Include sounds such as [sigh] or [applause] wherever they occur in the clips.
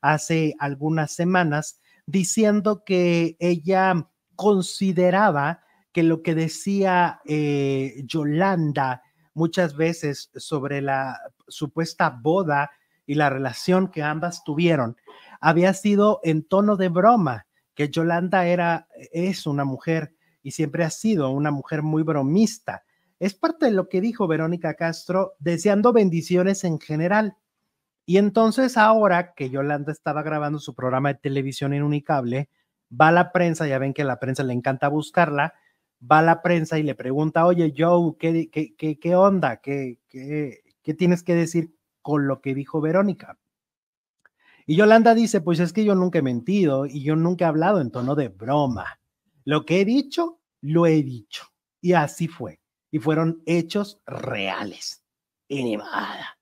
hace algunas semanas diciendo que ella consideraba que lo que decía eh, Yolanda muchas veces sobre la supuesta boda y la relación que ambas tuvieron había sido en tono de broma, que Yolanda era, es una mujer y siempre ha sido una mujer muy bromista. Es parte de lo que dijo Verónica Castro, deseando bendiciones en general. Y entonces ahora que Yolanda estaba grabando su programa de televisión en va a la prensa, ya ven que a la prensa le encanta buscarla, va a la prensa y le pregunta, oye Joe, ¿qué, onda? ¿Qué, ¿Qué, qué tienes que decir con lo que dijo Verónica? Y Yolanda dice, pues es que yo nunca he mentido y yo nunca he hablado en tono de broma. Lo que he dicho, lo he dicho. Y así fue. Y fueron hechos reales. Y ni nada.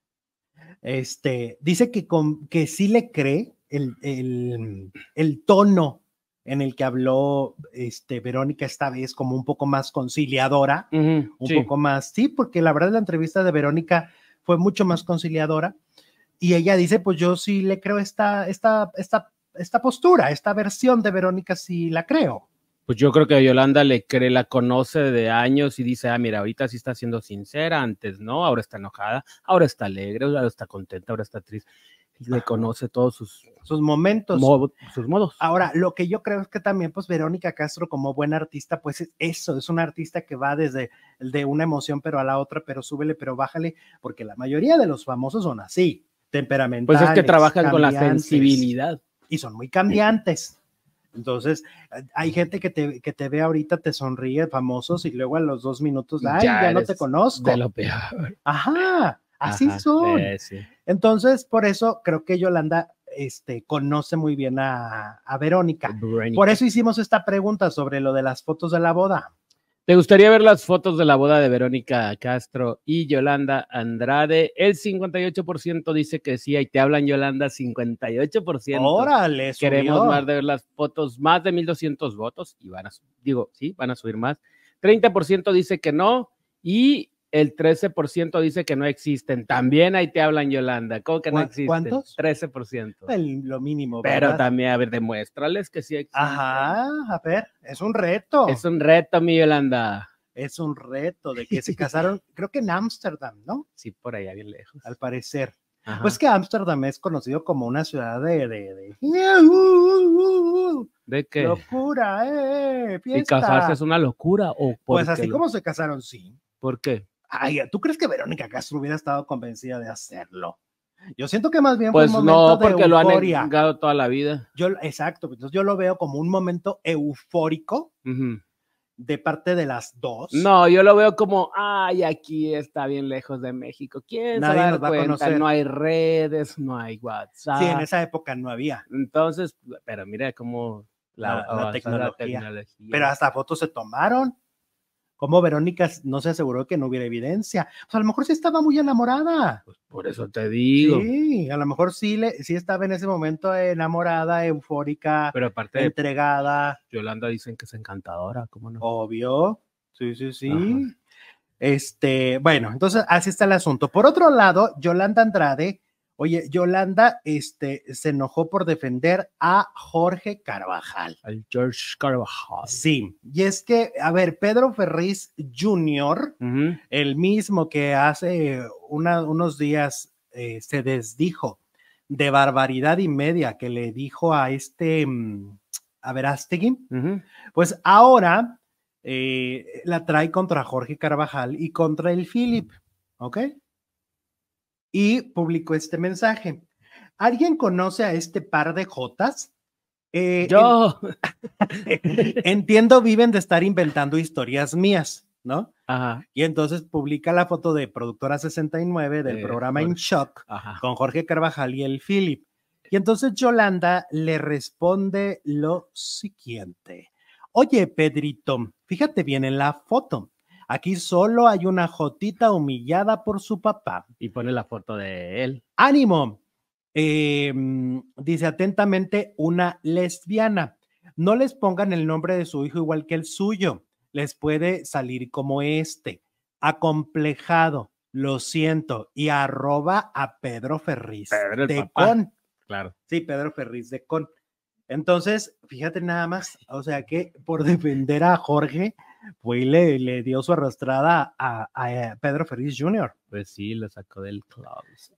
Este, dice que, con, que sí le cree el, el, tono en el que habló este, Verónica esta vez como un poco más conciliadora, un poco más, sí, porque la verdad la entrevista de Verónica fue mucho más conciliadora y ella dice, pues yo sí le creo esta, esta, esta, esta postura, esta versión de Verónica sí la creo pues yo creo que Yolanda le cree, la conoce de años y dice, ah, mira, ahorita sí está siendo sincera, antes no, ahora está enojada, ahora está alegre, ahora está contenta, ahora está triste. le conoce todos sus, sus momentos, sus modos. Ahora, lo que yo creo es que también, pues Verónica Castro, como buena artista, pues eso, es una artista que va desde de una emoción, pero a la otra, pero súbele, pero bájale, porque la mayoría de los famosos son así, temperamentales. Pues es que trabajan con la sensibilidad. Y son muy cambiantes. Entonces, eh, hay gente que te, que te ve ahorita, te sonríe, famosos, y luego a los dos minutos, ay, ya, no te conozco. Ajá, así son. Eh, Entonces, por eso creo que Yolanda este, conoce muy bien a, Verónica. Por eso hicimos esta pregunta sobre lo de las fotos de la boda. ¿Te gustaría ver las fotos de la boda de Verónica Castro y Yolanda Andrade? El 58% dice que sí, ahí te hablan Yolanda, 58%. Órale, subió. Queremos más de ver las fotos, más de 1200 votos y van a, digo, sí, van a subir más. 30% dice que no y el 13% dice que no existen. También ahí te hablan, Yolanda. ¿Cómo que no existen? ¿Cuántos? 13%. Pues, lo mínimo. Pero también, a ver, demuéstrales que sí existen. Ajá, a ver, es un reto. Es un reto, mi Yolanda. Es un reto de que se [laughs] casaron, creo que en Ámsterdam, ¿no? Sí, por allá bien lejos. Al parecer. Pues que Ámsterdam es conocido como una ciudad de... ¿De, de, de qué? Locura, eh, eh ¿Y casarse es una locura? o Pues así como se casaron, sí. ¿Por qué? Ay, ¿tú crees que Verónica Castro hubiera estado convencida de hacerlo? Yo siento que más bien pues fue un pues, momento no, porque lo han negado toda la vida. Yo, exacto, pues, entonces yo lo veo como un momento eufórico de parte de las dos. No, yo lo veo como, ay, aquí está bien lejos de México. ¿Quién Nadie se va a dar no hay redes, no hay WhatsApp. Sí, en esa época no había. Entonces, pero mira cómo la, la tecnología. Pero hasta fotos se tomaron. ¿Cómo Verónica no se aseguró que no hubiera evidencia? Pues a lo mejor sí estaba muy enamorada. Pues por eso te digo. Sí, a lo mejor sí, le, sí estaba en ese momento enamorada, eufórica, Pero aparte entregada. Yolanda dicen que es encantadora, ¿cómo no? Obvio. Sí, sí, sí. Este, bueno, entonces así está el asunto. Por otro lado, Yolanda Andrade Oye, Yolanda este, se enojó por defender a Jorge Carvajal. Al George Carvajal. Sí, y es que, a ver, Pedro Ferriz Jr., el mismo que hace unos días eh, se desdijo de barbaridad y media que le dijo a este, mm, a ver, uh pues ahora eh, la trae contra Jorge Carvajal y contra el Philip, ¿ok? y publicó este mensaje. ¿Alguien conoce a este par de jotas? Eh, Yo [laughs] entiendo, viven de estar inventando historias mías, ¿no? Ajá. Y entonces publica la foto de productora 69 del programa In Shock con Jorge Carvajal y el Philip. Y entonces Yolanda le responde lo siguiente. Oye, Pedrito, fíjate bien en la foto. Aquí solo hay una Jotita humillada por su papá. Y pone la foto de él. ¡Ánimo! Em, dice atentamente una lesbiana. No les pongan el nombre de su hijo igual que el suyo. Les puede salir como este. Acomplejado. Lo siento. Y arroba a Pedro Ferriz. Pedro de Con. Claro. Sí, Pedro Ferriz de Con. Entonces, fíjate nada más, o sea que por defender a Jorge, y le, dio su arrastrada a, eh, Pedro Ferriz Jr. Pues sí, lo sacó del club.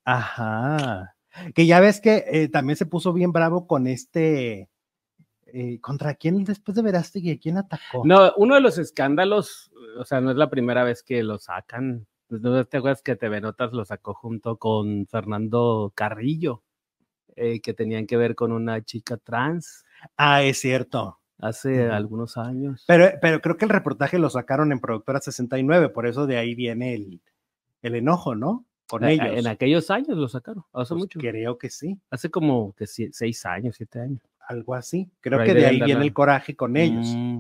Ajá. Que ya ves que eh, también se puso bien bravo con este. Eh, ¿Contra quién después de Verástegui? ¿Quién atacó? No, uno de los escándalos, o sea, no es la primera vez que lo sacan. Pues, no te acuerdas que TV Notas lo sacó junto con Fernando Carrillo, que tenían que ver con una chica trans. Ah, es cierto hace algunos años. Pero, pero creo que el reportaje lo sacaron en Productora 69, por eso de ahí viene el, el enojo, ¿no? Con ellos. En aquellos años lo sacaron, hace pues mucho. Creo que sí. Hace como que seis años, siete años. Algo así. Creo que de ahí viene el coraje con ellos. Mm.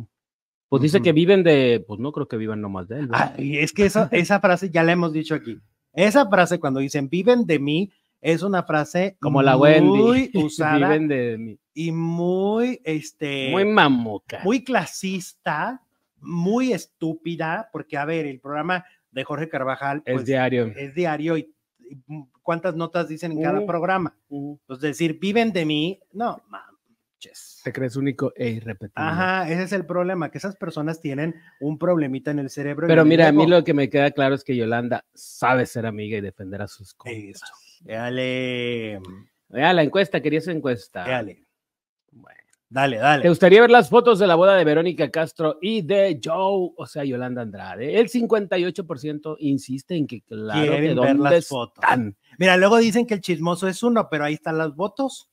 Pues dice que viven de, pues no creo que vivan nomás de él. Ah, es que esa, esa frase ya la hemos dicho aquí. Esa frase cuando dicen viven de mí, es una frase como la Wendy, muy [laughs] usada de mí. y muy este muy mamuca, muy clasista, muy estúpida, porque a ver, el programa de Jorge Carvajal es pues, diario, es diario y, cuántas notas dicen en cada uh, programa. Uh. es pues, decir viven de mí, no, te crees único e irrepetible. Ajá, ese es el problema, que esas personas tienen un problemita en el cerebro. Pero mira, a mí lo que me queda claro es que Yolanda sabe ser amiga y defender a sus cosas. Dale. Vea la encuesta, quería esa encuesta. Dale. Bueno. Dale, dale. ¿Te gustaría ver las fotos de la boda de Verónica Castro y de Joe, o sea, Yolanda Andrade? El 58% insiste en que, claro, Quieren ver las fotos. Mira, luego dicen que el chismoso es uno, pero ahí están las fotos.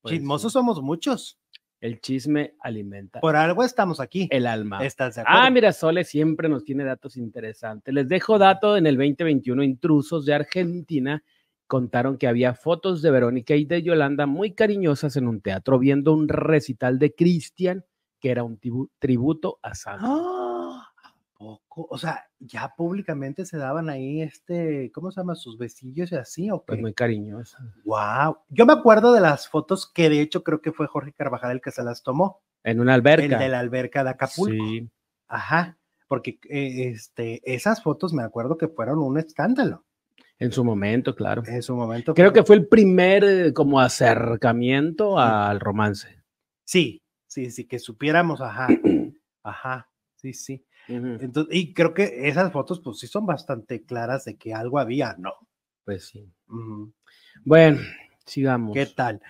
Pues Chismosos somos muchos. El chisme alimenta. Por algo estamos aquí. El alma. ¿Estás de Ah, mira, Sole siempre nos tiene datos interesantes. Les dejo dato en el 2021 intrusos de Argentina contaron que había fotos de Verónica y de Yolanda muy cariñosas en un teatro viendo un recital de Cristian que era un tributo a Santa. ¡Ah! o sea, ya públicamente se daban ahí este, ¿cómo se llama? Sus besillos y así, ¿o pues qué? Pues muy cariñosa. Wow. Yo me acuerdo de las fotos que de hecho creo que fue Jorge Carvajal el que se las tomó. En una alberca. El de la alberca de Acapulco. Sí. Ajá, porque eh, este, esas fotos me acuerdo que fueron un escándalo. En su momento, claro. En su momento. Creo que fue el primer eh, como acercamiento al romance. Sí, sí, sí, que supiéramos, ajá, [clears throat] ajá, sí, sí y creo que esas fotos, pues sí son bastante claras de que algo había, ¿no? Pues sí. Bueno, sigamos. ¿Qué tal?